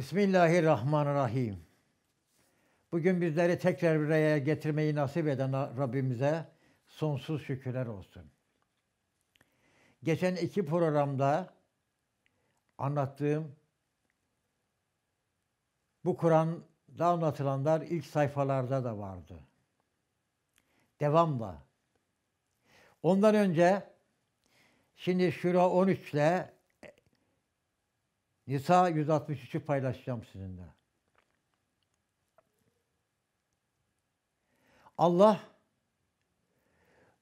Bismillahirrahmanirrahim. Bugün bizleri tekrar bir getirmeyi nasip eden Rabbimize sonsuz şükürler olsun. Geçen iki programda anlattığım bu Kur'an'da anlatılanlar ilk sayfalarda da vardı. Devamla. Ondan önce şimdi Şura 13 ile Nisa 163'ü paylaşacağım sizinle. Allah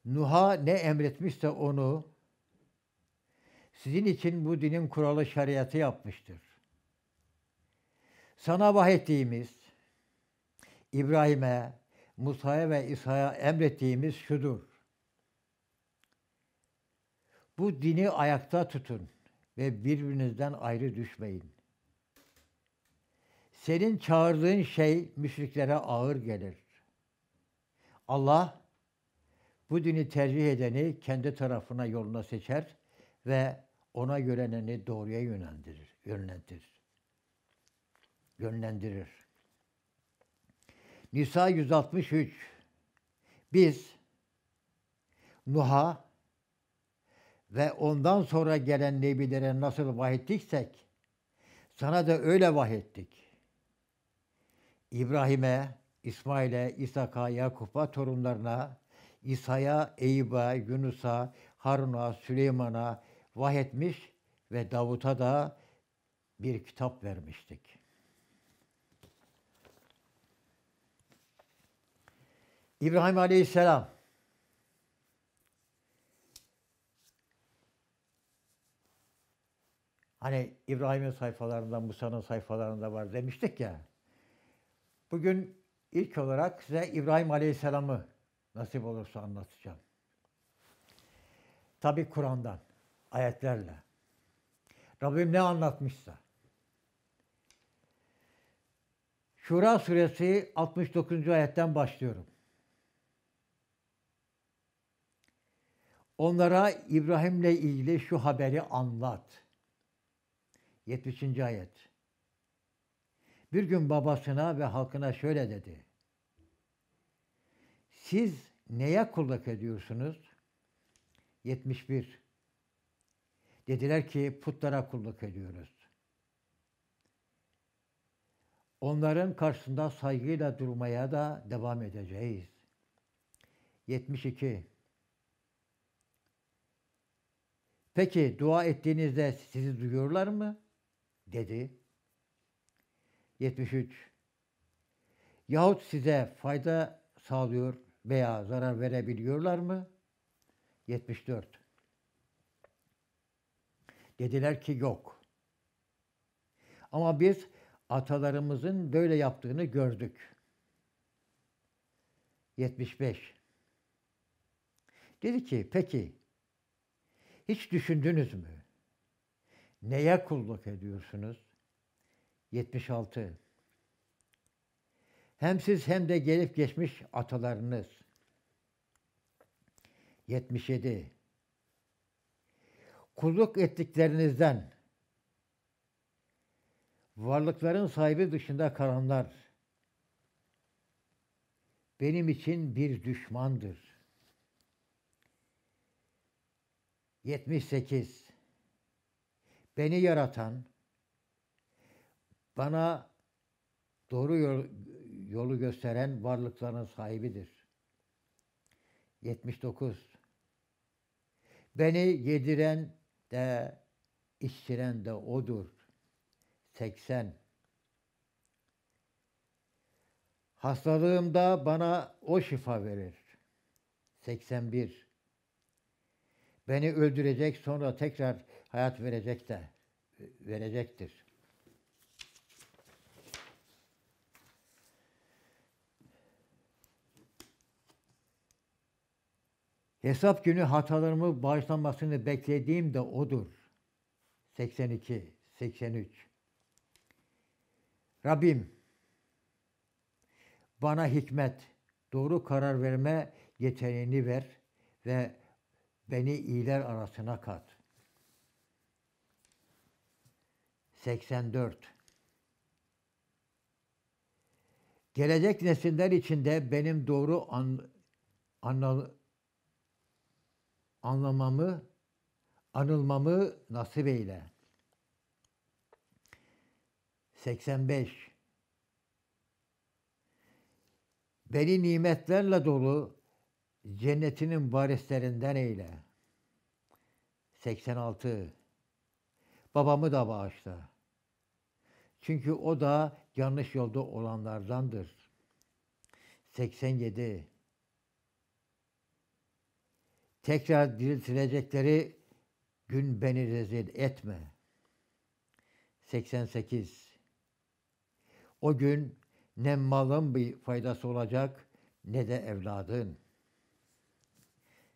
Nuh'a ne emretmişse onu sizin için bu dinin kuralı şeriatı yapmıştır. Sana vahyettiğimiz İbrahim'e, Musa'ya ve İsa'ya emrettiğimiz şudur. Bu dini ayakta tutun ve birbirinizden ayrı düşmeyin. Senin çağırdığın şey müşriklere ağır gelir. Allah bu dini tercih edeni kendi tarafına yoluna seçer ve ona göreneni doğruya yönlendirir. Yönlendirir. Yönlendirir. Nisa 163 Biz Nuh'a ve ondan sonra gelen nebilere nasıl vahyettiksek sana da öyle vahyettik. İbrahim'e, İsmail'e, İshak'a, Yakup'a, torunlarına, İsa'ya, Eyüp'e, Yunus'a, Harun'a, Süleyman'a vahyetmiş ve Davut'a da bir kitap vermiştik. İbrahim Aleyhisselam Hani İbrahim'in sayfalarında, Musa'nın sayfalarında var demiştik ya. Bugün ilk olarak size İbrahim Aleyhisselam'ı nasip olursa anlatacağım. Tabi Kur'an'dan, ayetlerle. Rabbim ne anlatmışsa. Şura suresi 69. ayetten başlıyorum. Onlara İbrahim'le ilgili şu haberi anlat.'' 70. ayet. Bir gün babasına ve halkına şöyle dedi. Siz neye kulluk ediyorsunuz? 71. Dediler ki putlara kulluk ediyoruz. Onların karşısında saygıyla durmaya da devam edeceğiz. 72. Peki dua ettiğinizde sizi duyuyorlar mı? dedi. 73. Yahut size fayda sağlıyor veya zarar verebiliyorlar mı? 74. Dediler ki yok. Ama biz atalarımızın böyle yaptığını gördük. 75. Dedi ki peki hiç düşündünüz mü? Neye kulluk ediyorsunuz? 76. Hem siz hem de gelip geçmiş atalarınız. 77. Kulluk ettiklerinizden varlıkların sahibi dışında kalanlar benim için bir düşmandır. 78 beni yaratan, bana doğru yol, yolu gösteren varlıkların sahibidir. 79. Beni yediren de içtiren de odur. 80. Hastalığımda bana o şifa verir. 81. Beni öldürecek sonra tekrar hayat verecek de verecektir. Hesap günü hatalarımı bağışlanmasını beklediğim de odur. 82, 83. Rabbim bana hikmet, doğru karar verme yeteneğini ver ve beni iyiler arasına kat. 84 Gelecek nesiller de benim doğru an, anla, anlamamı, anılmamı nasip eyle. 85 Beni nimetlerle dolu cennetinin varislerinden eyle. 86 Babamı da bağışla. Çünkü o da yanlış yolda olanlardandır. 87 Tekrar diriltilecekleri gün beni rezil etme. 88 O gün ne malın bir faydası olacak ne de evladın.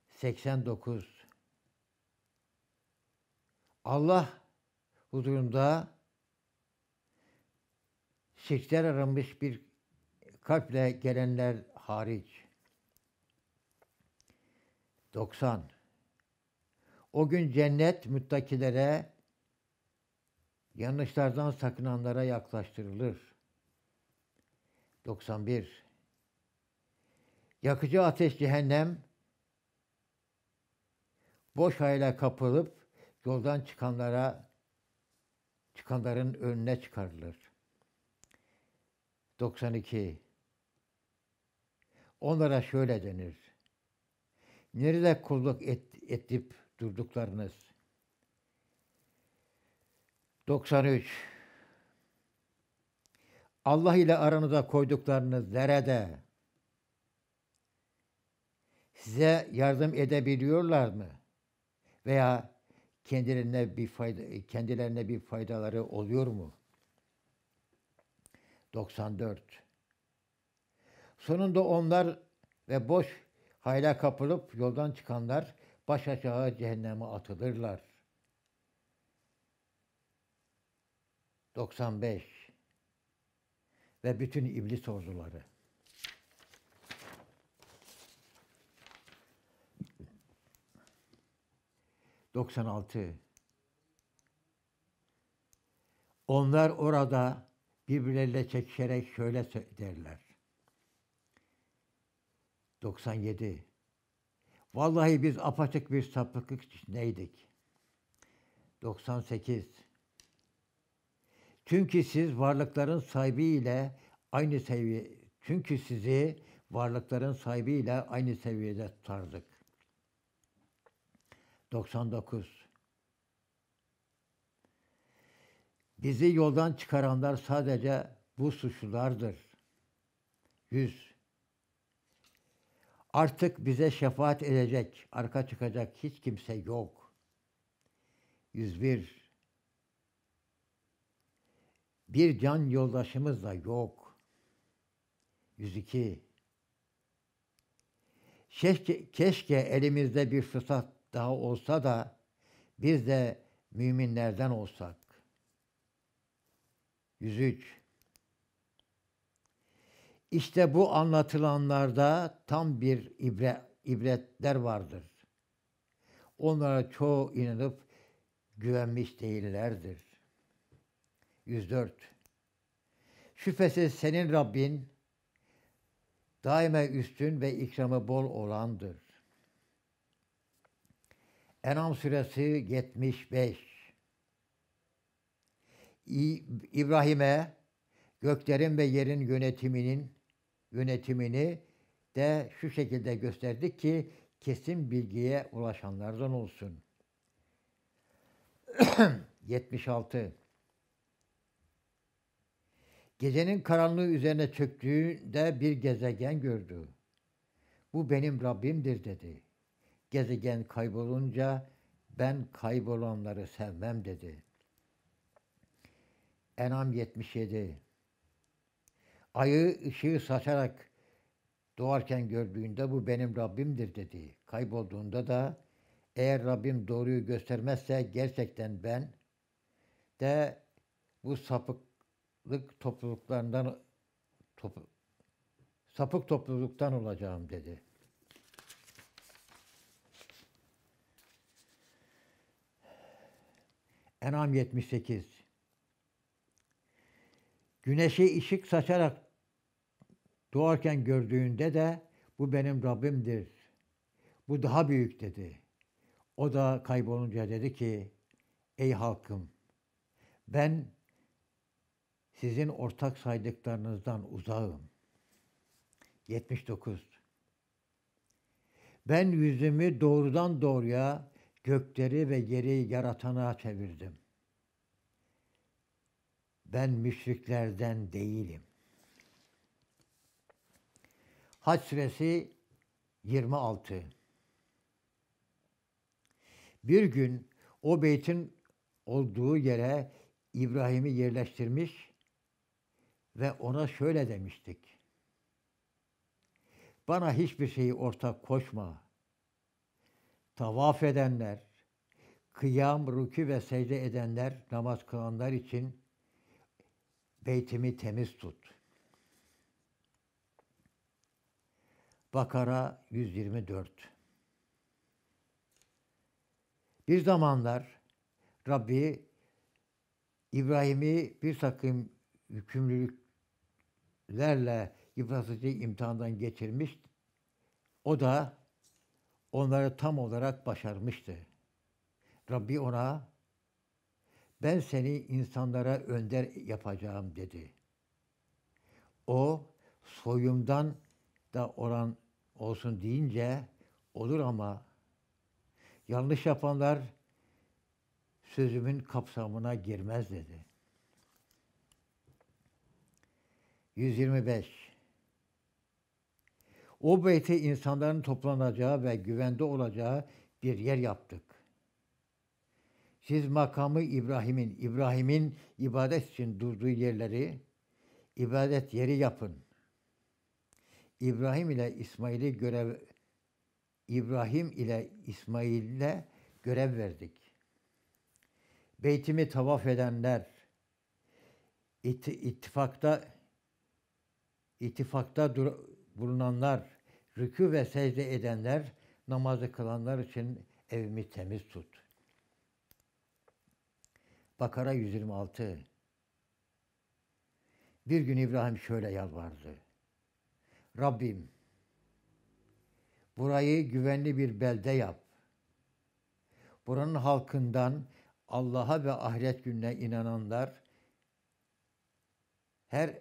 89 Allah bu durumda seçler aranmış bir kalple gelenler hariç. 90. O gün cennet müttakilere, yanlışlardan sakınanlara yaklaştırılır. 91. Yakıcı ateş cehennem, boş hayla kapılıp yoldan çıkanlara Başkaların önüne çıkarılır. 92. Onlara şöyle denir. Nerede kulluk et, etip durduklarınız? 93. Allah ile aranıza koyduklarınız nerede? Size yardım edebiliyorlar mı? Veya kendilerine bir fayda kendilerine bir faydaları oluyor mu? 94. Sonunda onlar ve boş hayla kapılıp yoldan çıkanlar baş aşağı cehenneme atılırlar. 95. Ve bütün iblis orduları. 96. Onlar orada birbirleriyle çekişerek şöyle derler. 97. Vallahi biz apaçık bir sapıklık içindeydik. 98. Çünkü siz varlıkların sahibi ile aynı seviye çünkü sizi varlıkların sahibi ile aynı seviyede tutardık. 99 Bizi yoldan çıkaranlar sadece bu suçlulardır. 100 Artık bize şefaat edecek, arka çıkacak hiç kimse yok. 101 Bir can yoldaşımız da yok. 102 Keşke, keşke elimizde bir fırsat daha olsa da biz de müminlerden olsak. 103. İşte bu anlatılanlarda tam bir ibre, ibretler vardır. Onlara çoğu inanıp güvenmiş değillerdir. 104. Şüphesiz senin Rabbin daima üstün ve ikramı bol olandır. Enam suresi 75. İbrahim'e göklerin ve yerin yönetiminin yönetimini de şu şekilde gösterdi ki kesin bilgiye ulaşanlardan olsun. 76. Gecenin karanlığı üzerine çöktüğünde bir gezegen gördü. Bu benim Rabbimdir dedi. Gezegen kaybolunca ben kaybolanları sevmem dedi. Enam 77 Ayı ışığı saçarak doğarken gördüğünde bu benim Rabbimdir dedi. Kaybolduğunda da eğer Rabbim doğruyu göstermezse gerçekten ben de bu sapıklık topluluklarından top, sapık topluluktan olacağım dedi.'' Enam 78 Güneşi ışık saçarak doğarken gördüğünde de bu benim Rabbimdir. Bu daha büyük dedi. O da kaybolunca dedi ki ey halkım ben sizin ortak saydıklarınızdan uzağım. 79 Ben yüzümü doğrudan doğruya gökleri ve yeri yaratana çevirdim. Ben müşriklerden değilim. Hac suresi 26. Bir gün o beytin olduğu yere İbrahim'i yerleştirmiş ve ona şöyle demiştik. Bana hiçbir şeyi ortak koşma tavaf edenler, kıyam, rükü ve secde edenler, namaz kılanlar için beytimi temiz tut. Bakara 124 Bir zamanlar Rabbi İbrahim'i bir takım yükümlülüklerle yıpratıcı imtihandan geçirmiş. O da onları tam olarak başarmıştı. Rabbi ona ben seni insanlara önder yapacağım dedi. O soyumdan da oran olsun deyince olur ama yanlış yapanlar sözümün kapsamına girmez dedi. 125 o beyti insanların toplanacağı ve güvende olacağı bir yer yaptık. Siz makamı İbrahim'in, İbrahim'in ibadet için durduğu yerleri ibadet yeri yapın. İbrahim ile İsmail'i görev İbrahim ile İsmail'le görev verdik. Beytimi tavaf edenler it, ittifakta ittifakta dur, bulunanlar, rükû ve secde edenler, namazı kılanlar için evimi temiz tut. Bakara 126 Bir gün İbrahim şöyle yalvardı. Rabbim, burayı güvenli bir belde yap. Buranın halkından Allah'a ve ahiret gününe inananlar her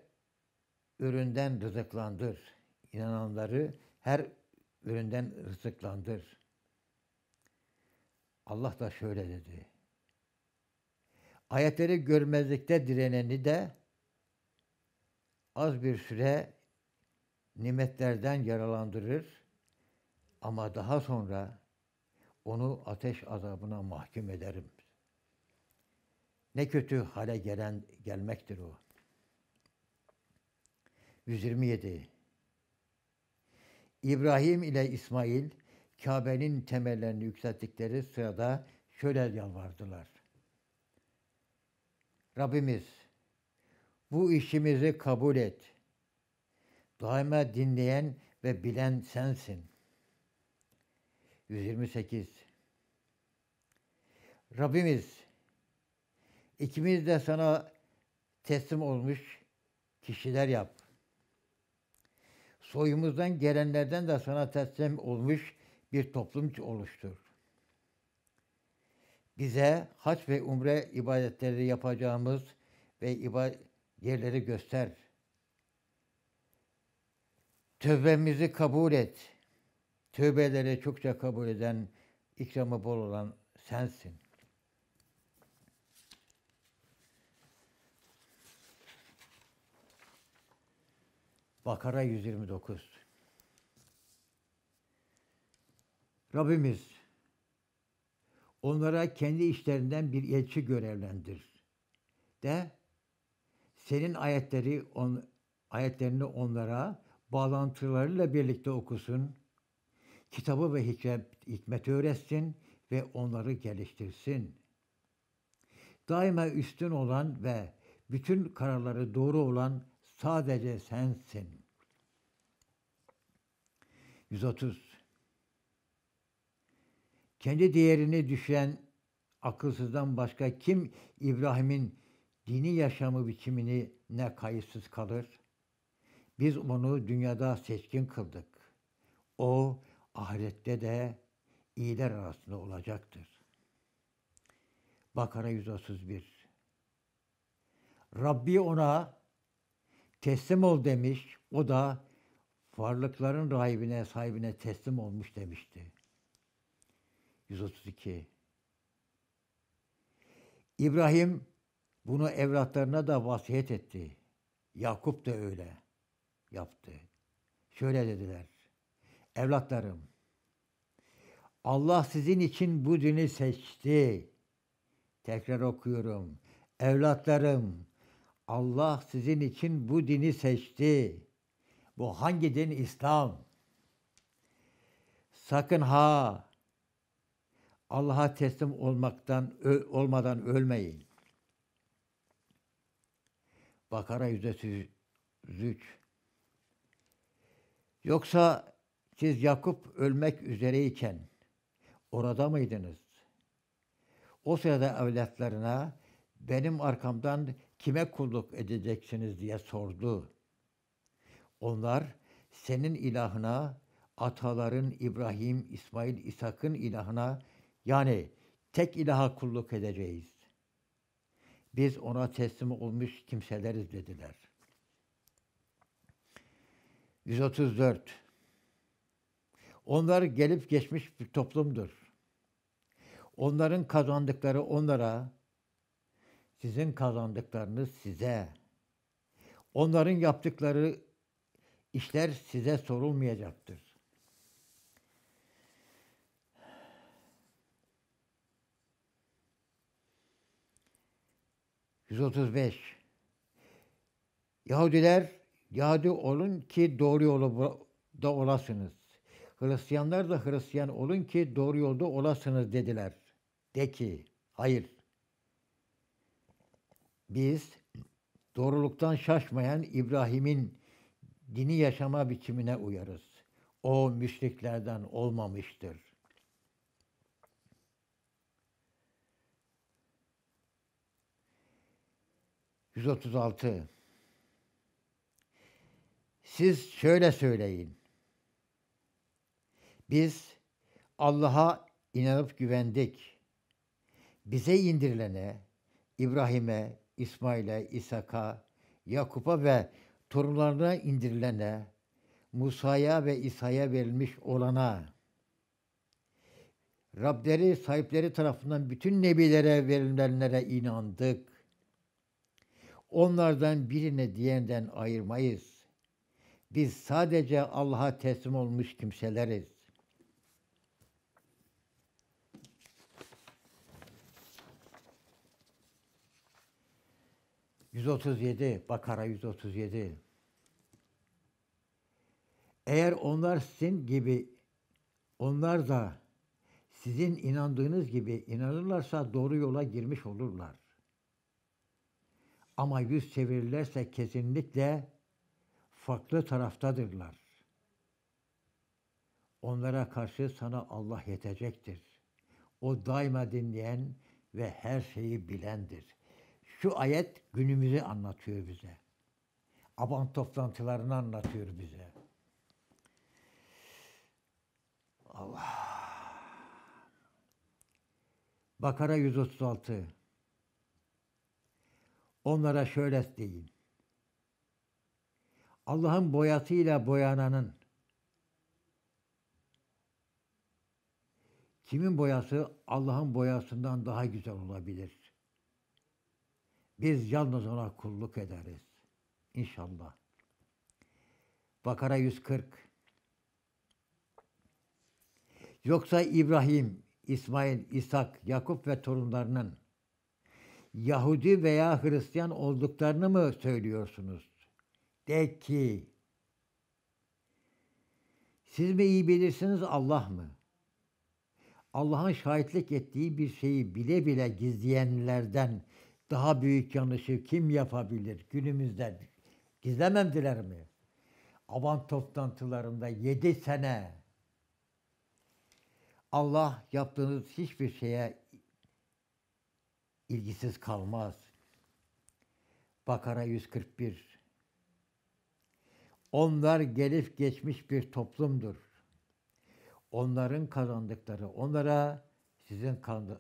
üründen rızıklandır.'' inananları her üründen rızıklandır. Allah da şöyle dedi. Ayetleri görmezlikte direneni de az bir süre nimetlerden yaralandırır ama daha sonra onu ateş azabına mahkum ederim. Ne kötü hale gelen gelmektir o. 127 İbrahim ile İsmail Kabe'nin temellerini yükselttikleri sırada şöyle yalvardılar. Rabbimiz bu işimizi kabul et. Daima dinleyen ve bilen sensin. 128 Rabbimiz ikimiz de sana teslim olmuş kişiler yap soyumuzdan gelenlerden de sana teslim olmuş bir toplum oluştur. Bize haç ve umre ibadetleri yapacağımız ve ibadet yerleri göster. Tövbemizi kabul et. Tövbeleri çokça kabul eden, ikramı bol olan sensin.'' Bakara 129. Rabbimiz onlara kendi işlerinden bir elçi görevlendir. De senin ayetleri on, ayetlerini onlara bağlantılarıyla birlikte okusun. Kitabı ve hikmeti öğretsin ve onları geliştirsin. Daima üstün olan ve bütün kararları doğru olan sadece sensin. 130. Kendi değerini düşen akılsızdan başka kim İbrahim'in dini yaşamı biçimini ne kayıtsız kalır? Biz onu dünyada seçkin kıldık. O ahirette de iyiler arasında olacaktır. Bakara 131 Rabbi ona teslim ol demiş. O da varlıkların rahibine, sahibine teslim olmuş demişti. 132. İbrahim bunu evlatlarına da vasiyet etti. Yakup da öyle yaptı. Şöyle dediler. Evlatlarım, Allah sizin için bu dini seçti. Tekrar okuyorum. Evlatlarım, Allah sizin için bu dini seçti. Bu hangi din İslam? Sakın ha Allah'a teslim olmaktan olmadan ölmeyin. Bakara 103. Yoksa siz Yakup ölmek üzereyken orada mıydınız? O sırada evlatlarına benim arkamdan kime kulluk edeceksiniz diye sordu. Onlar senin ilahına, ataların İbrahim, İsmail, İshak'ın ilahına yani tek ilaha kulluk edeceğiz. Biz ona teslim olmuş kimseleriz dediler. 134 Onlar gelip geçmiş bir toplumdur. Onların kazandıkları onlara, sizin kazandıklarınız size. Onların yaptıkları işler size sorulmayacaktır. ...135... ...Yahudiler... ...Yahudi olun ki doğru yolu da olasınız. Hristiyanlar da Hristiyan olun ki doğru yolda olasınız dediler. De ki, hayır. Biz doğruluktan şaşmayan İbrahim'in dini yaşama biçimine uyarız. O müşriklerden olmamıştır. ...136... ...siz şöyle söyleyin... ...biz Allah'a inanıp güvendik... ...bize indirilene... İbrahim'e, İsmail'e, İshak'a, Yakup'a ve torunlarına indirilene, Musa'ya ve İsa'ya verilmiş olana, Rableri sahipleri tarafından bütün nebilere verilenlere inandık. Onlardan birine diğerinden ayırmayız. Biz sadece Allah'a teslim olmuş kimseleriz. 137, Bakara 137. Eğer onlar sizin gibi, onlar da sizin inandığınız gibi inanırlarsa doğru yola girmiş olurlar. Ama yüz çevirirlerse kesinlikle farklı taraftadırlar. Onlara karşı sana Allah yetecektir. O daima dinleyen ve her şeyi bilendir.'' Şu ayet günümüzü anlatıyor bize. Aban toplantılarını anlatıyor bize. Allah. Bakara 136. Onlara şöyle deyin. Allah'ın boyasıyla boyananın kimin boyası Allah'ın boyasından daha güzel olabilir. Biz yalnız ona kulluk ederiz. İnşallah. Bakara 140 Yoksa İbrahim, İsmail, İshak, Yakup ve torunlarının Yahudi veya Hristiyan olduklarını mı söylüyorsunuz? De ki, siz mi iyi bilirsiniz Allah mı? Allah'ın şahitlik ettiği bir şeyi bile bile gizleyenlerden daha büyük yanlışı kim yapabilir günümüzde? Gizlememdiler mi? Avant toplantılarında yedi sene Allah yaptığınız hiçbir şeye ilgisiz kalmaz. Bakara 141 Onlar gelip geçmiş bir toplumdur. Onların kazandıkları onlara, sizin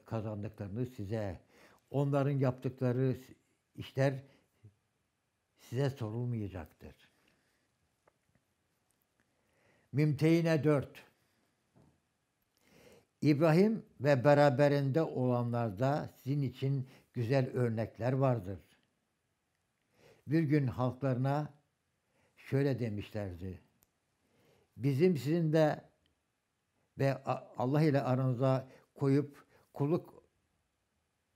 kazandıklarınız size onların yaptıkları işler size sorulmayacaktır. Mümtehine 4 İbrahim ve beraberinde olanlarda sizin için güzel örnekler vardır. Bir gün halklarına şöyle demişlerdi. Bizim sizin de ve Allah ile aranıza koyup kulluk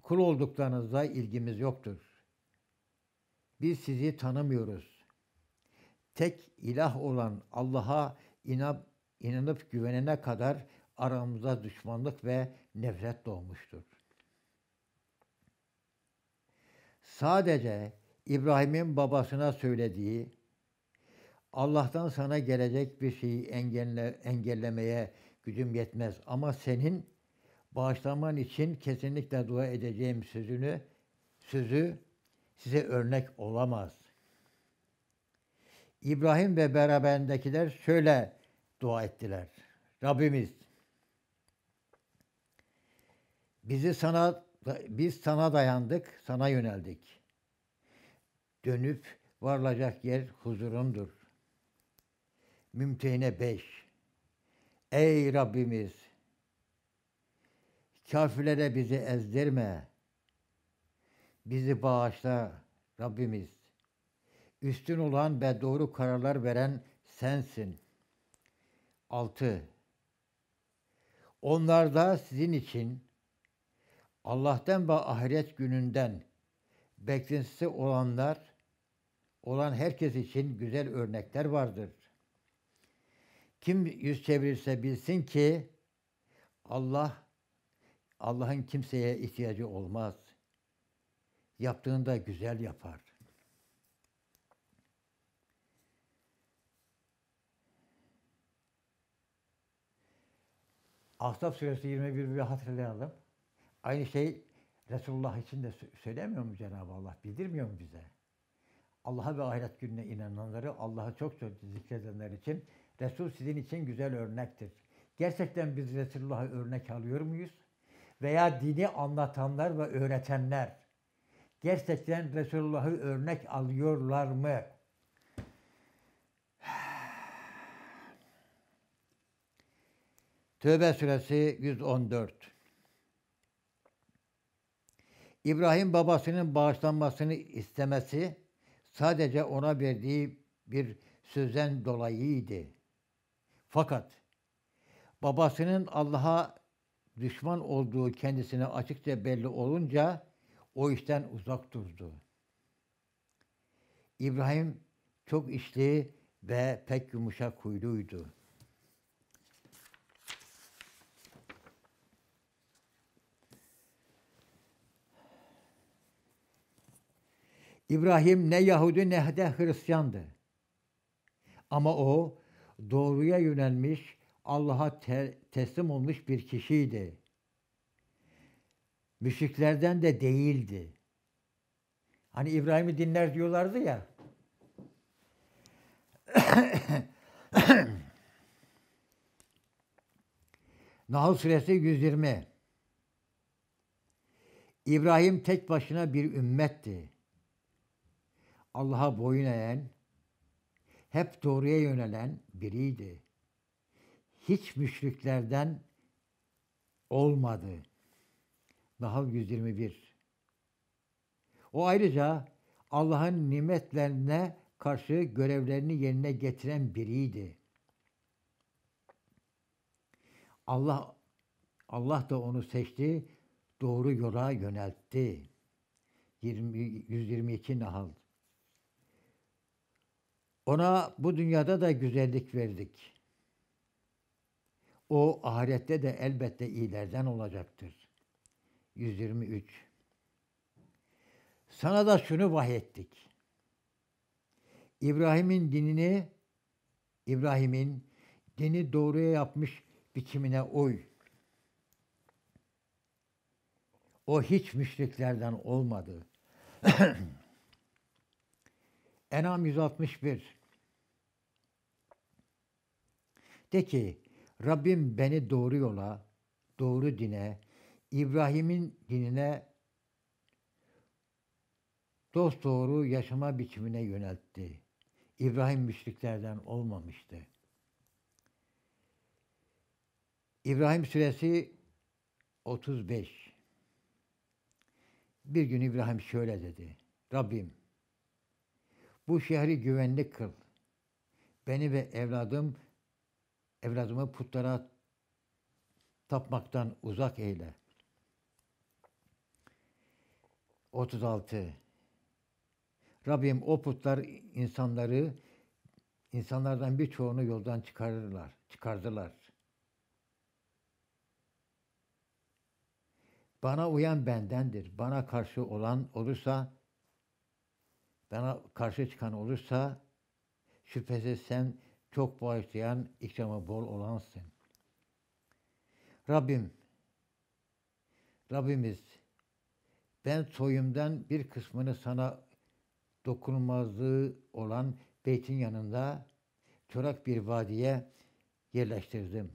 Kul olduklarınıza ilgimiz yoktur. Biz sizi tanımıyoruz. Tek ilah olan Allah'a inap, inanıp güvenene kadar aramıza düşmanlık ve nefret doğmuştur. Sadece İbrahim'in babasına söylediği Allah'tan sana gelecek bir şeyi engelle, engellemeye gücüm yetmez ama senin bağışlaman için kesinlikle dua edeceğim sözünü sözü size örnek olamaz. İbrahim ve beraberindekiler şöyle dua ettiler. Rabbimiz bizi sana biz sana dayandık, sana yöneldik. Dönüp varılacak yer huzurundur. Mümtehine 5 Ey Rabbimiz Kafirlere bizi ezdirme. Bizi bağışla Rabbimiz. Üstün olan ve doğru kararlar veren sensin. 6. Onlar da sizin için Allah'tan ve ahiret gününden beklentisi olanlar olan herkes için güzel örnekler vardır. Kim yüz çevirirse bilsin ki Allah Allah'ın kimseye ihtiyacı olmaz. yaptığında güzel yapar. Ahzab suresi 21'i hatırlayalım. Aynı şey Resulullah için de söylemiyor mu Cenab-ı Allah? Bildirmiyor mu bize? Allah'a ve ahiret gününe inananları, Allah'ı çok çok zikredenler için Resul sizin için güzel örnektir. Gerçekten biz Resulullah'a örnek alıyor muyuz? veya dini anlatanlar ve öğretenler gerçekten Resulullah'ı örnek alıyorlar mı? Tövbe suresi 114. İbrahim babasının bağışlanmasını istemesi sadece ona verdiği bir sözden dolayıydı. Fakat babasının Allah'a düşman olduğu kendisine açıkça belli olunca o işten uzak durdu. İbrahim çok işli ve pek yumuşak huyluydu. İbrahim ne Yahudi ne de Hristiyandı. Ama o doğruya yönelmiş Allah'a te- teslim olmuş bir kişiydi. Müşriklerden de değildi. Hani İbrahim'i dinler diyorlardı ya. Nahl suresi 120. İbrahim tek başına bir ümmetti. Allah'a boyun eğen, hep doğruya yönelen biriydi hiç müşriklerden olmadı. Nahl 121. O ayrıca Allah'ın nimetlerine karşı görevlerini yerine getiren biriydi. Allah Allah da onu seçti, doğru yola yöneltti. 20, 122 Nahl. Ona bu dünyada da güzellik verdik.'' O ahirette de elbette iyilerden olacaktır. 123 Sana da şunu vahyettik. İbrahim'in dinini İbrahim'in dini doğruya yapmış biçimine oy. O hiç müşriklerden olmadı. Enam 161 De ki, Rabbim beni doğru yola, doğru dine, İbrahim'in dinine dost doğru yaşama biçimine yöneltti. İbrahim müşriklerden olmamıştı. İbrahim suresi 35. Bir gün İbrahim şöyle dedi. Rabbim bu şehri güvenli kıl. Beni ve evladım Evladımı putlara tapmaktan uzak eyle. 36. Rabbim o putlar insanları insanlardan birçoğunu yoldan çıkarırlar, çıkardılar. Bana uyan bendendir. Bana karşı olan olursa, bana karşı çıkan olursa şüphesiz sen çok bağışlayan, ikramı bol olansın. Rabbim, Rabbimiz, ben soyumdan bir kısmını sana dokunulmazlığı olan beytin yanında çorak bir vadiye yerleştirdim.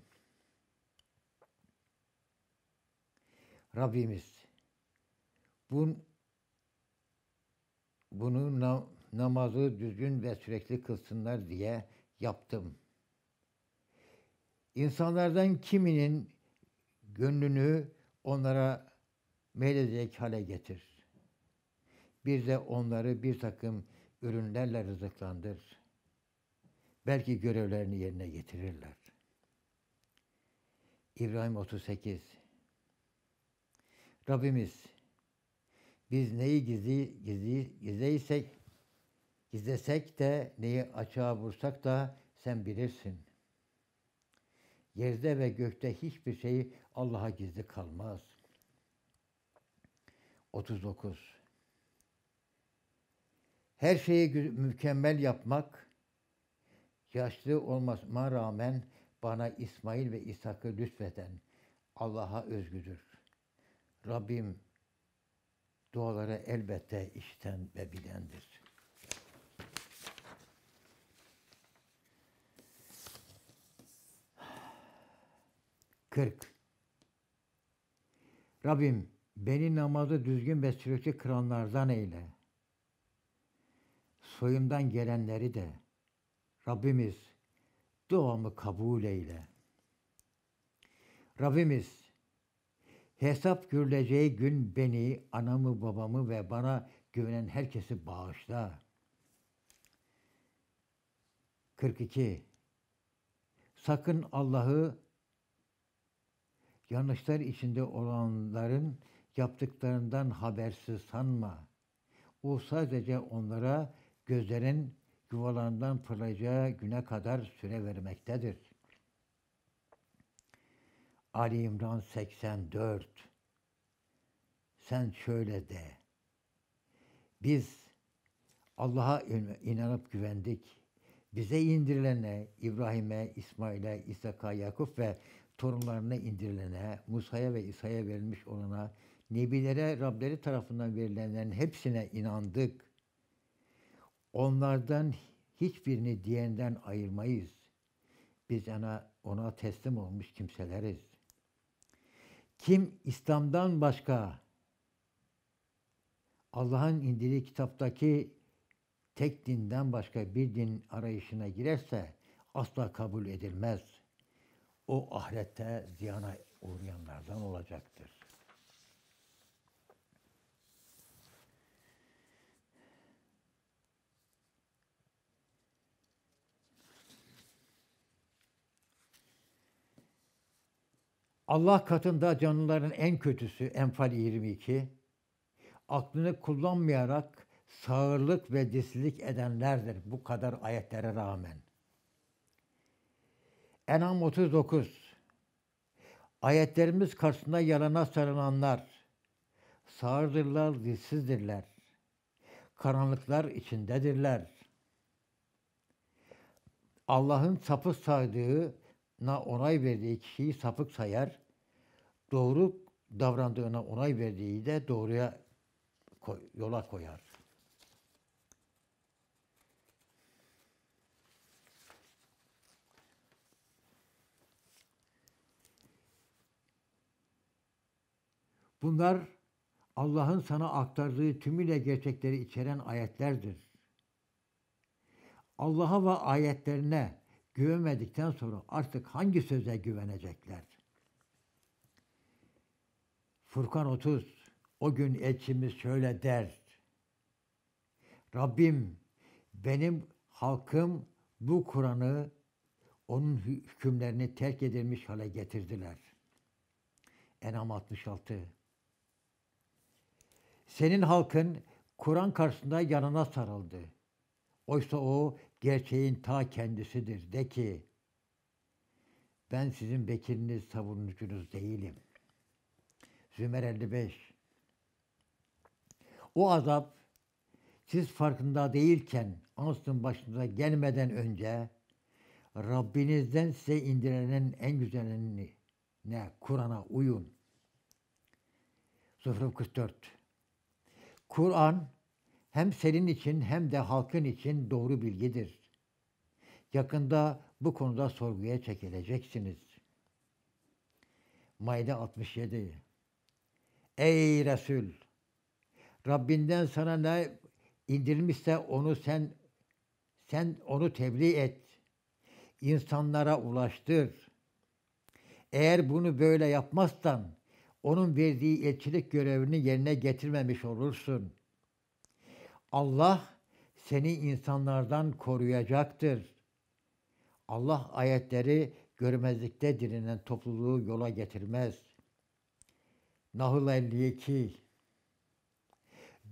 Rabbimiz, bun, bunu namazı düzgün ve sürekli kılsınlar diye yaptım. İnsanlardan kiminin gönlünü onlara meyledecek hale getir. Bir de onları bir takım ürünlerle rızıklandır. Belki görevlerini yerine getirirler. İbrahim 38 Rabbimiz biz neyi gizli, gizli, gizleysek Gizlesek de neyi açığa vursak da sen bilirsin. Yerde ve gökte hiçbir şey Allah'a gizli kalmaz. 39. Her şeyi mükemmel yapmak, yaşlı olmasına rağmen bana İsmail ve İshak'ı lütfeden Allah'a özgüdür. Rabbim duaları elbette işten ve bilendir. 40. Rabbim beni namazı düzgün ve sürekli kıranlardan eyle. Soyumdan gelenleri de Rabbimiz duamı kabul eyle. Rabbimiz hesap görüleceği gün beni, anamı, babamı ve bana güvenen herkesi bağışla. 42. Sakın Allah'ı Yanlışlar içinde olanların yaptıklarından habersiz sanma. O sadece onlara gözlerin yuvalarından fırlayacağı güne kadar süre vermektedir. Ali İmran 84 Sen şöyle de Biz Allah'a inanıp güvendik. Bize indirilene İbrahim'e, İsmail'e, İshak'a, Yakup ve torunlarına indirilene, Musa'ya ve İsa'ya verilmiş olana, Nebilere Rableri tarafından verilenlerin hepsine inandık. Onlardan hiçbirini diyenden ayırmayız. Biz ona, ona teslim olmuş kimseleriz. Kim İslam'dan başka Allah'ın indirdiği kitaptaki tek dinden başka bir din arayışına girerse asla kabul edilmez.'' o ahirette ziyana uğrayanlardan olacaktır. Allah katında canlıların en kötüsü Enfal 22, aklını kullanmayarak sağırlık ve cislilik edenlerdir bu kadar ayetlere rağmen. Enam 39 Ayetlerimiz karşısında yalana sarılanlar, sağırdırlar, dilsizdirler, karanlıklar içindedirler. Allah'ın sapık saydığına onay verdiği kişiyi sapık sayar, doğru davrandığına onay verdiği de doğruya koy, yola koyar. Bunlar Allah'ın sana aktardığı tümüyle gerçekleri içeren ayetlerdir. Allah'a ve ayetlerine güvenmedikten sonra artık hangi söze güvenecekler? Furkan 30 O gün elçimiz şöyle der. Rabbim benim halkım bu Kur'an'ı onun hükümlerini terk edilmiş hale getirdiler. Enam 66 senin halkın Kur'an karşısında yanına sarıldı. Oysa o gerçeğin ta kendisidir. De ki, ben sizin bekiriniz, savunucunuz değilim. Zümer 55 O azap siz farkında değilken, ansın başınıza gelmeden önce Rabbinizden size indirilen en güzelini ne Kur'an'a uyun. 044 Kur'an hem senin için hem de halkın için doğru bilgidir. Yakında bu konuda sorguya çekileceksiniz. Mayda 67 Ey Resul! Rabbinden sana ne indirilmişse onu sen sen onu tebliğ et. İnsanlara ulaştır. Eğer bunu böyle yapmazsan onun verdiği elçilik görevini yerine getirmemiş olursun. Allah seni insanlardan koruyacaktır. Allah ayetleri görmezlikte dirinen topluluğu yola getirmez. Nahl 52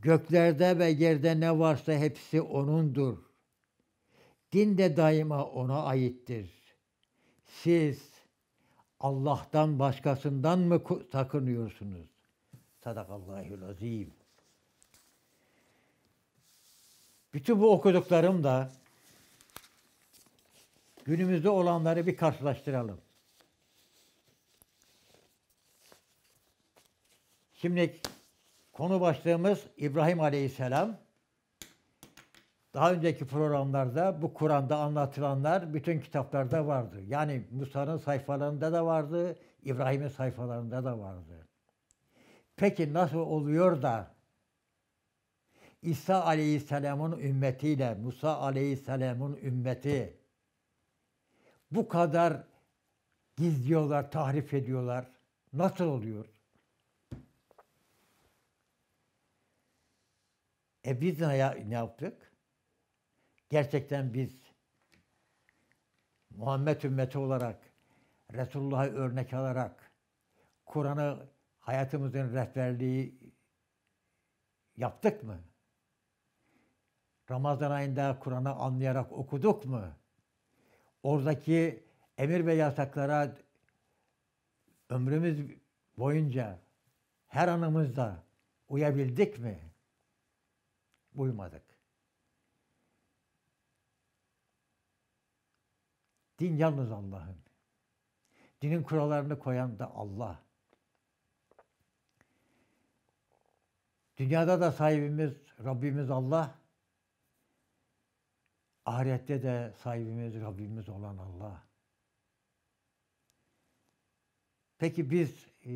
Göklerde ve yerde ne varsa hepsi O'nundur. Din de daima O'na aittir. Siz Allah'tan başkasından mı sakınıyorsunuz? Sadakallahül azim. Bütün bu okuduklarım da günümüzde olanları bir karşılaştıralım. Şimdi konu başlığımız İbrahim Aleyhisselam. Daha önceki programlarda bu Kur'an'da anlatılanlar bütün kitaplarda vardı. Yani Musa'nın sayfalarında da vardı, İbrahim'in sayfalarında da vardı. Peki nasıl oluyor da İsa Aleyhisselam'ın ümmetiyle Musa Aleyhisselam'ın ümmeti bu kadar gizliyorlar, tahrif ediyorlar. Nasıl oluyor? E biz ne, ne yaptık? gerçekten biz Muhammed ümmeti olarak Resulullah'ı örnek alarak Kur'an'ı hayatımızın rehberliği yaptık mı? Ramazan ayında Kur'an'ı anlayarak okuduk mu? Oradaki emir ve yasaklara ömrümüz boyunca her anımızda uyabildik mi? Uymadık. Din yalnız Allah'ın. Dinin kurallarını koyan da Allah. Dünyada da sahibimiz Rabbimiz Allah. Ahirette de sahibimiz Rabbimiz olan Allah. Peki biz e,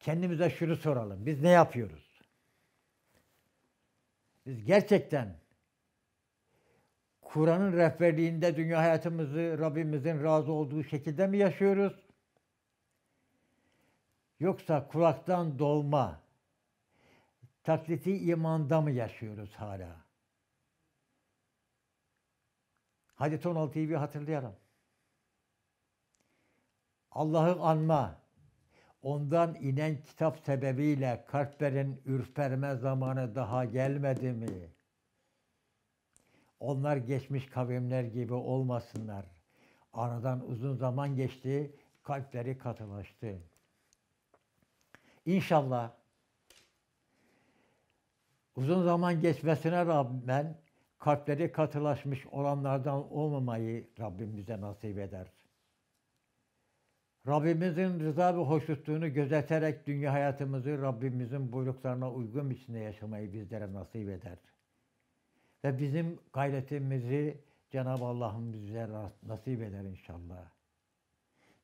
kendimize şunu soralım. Biz ne yapıyoruz? Biz gerçekten Kur'an'ın rehberliğinde dünya hayatımızı Rabbimizin razı olduğu şekilde mi yaşıyoruz? Yoksa kulaktan dolma, taklidi imanda mı yaşıyoruz hala? Hadi Tonal bir hatırlayalım. Allah'ı anma. Ondan inen kitap sebebiyle kalplerin ürperme zamanı daha gelmedi mi?'' Onlar geçmiş kavimler gibi olmasınlar. Aradan uzun zaman geçti, kalpleri katılaştı. İnşallah uzun zaman geçmesine rağmen kalpleri katılaşmış olanlardan olmamayı Rabbim bize nasip eder. Rabbimizin rıza ve hoşnutluğunu gözeterek dünya hayatımızı Rabbimizin buyruklarına uygun biçimde yaşamayı bizlere nasip eder. Ve bizim gayretimizi Cenab-ı Allah'ın bize nasip eder inşallah.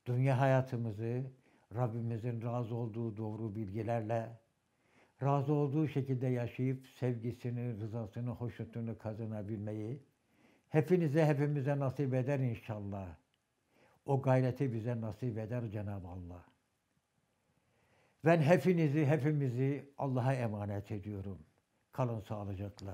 Dünya hayatımızı Rabbimizin razı olduğu doğru bilgilerle, razı olduğu şekilde yaşayıp sevgisini, rızasını, hoşnutunu kazanabilmeyi hepinize, hepimize nasip eder inşallah. O gayreti bize nasip eder Cenab-ı Allah. Ben hepinizi, hepimizi Allah'a emanet ediyorum. Kalın sağlıcakla.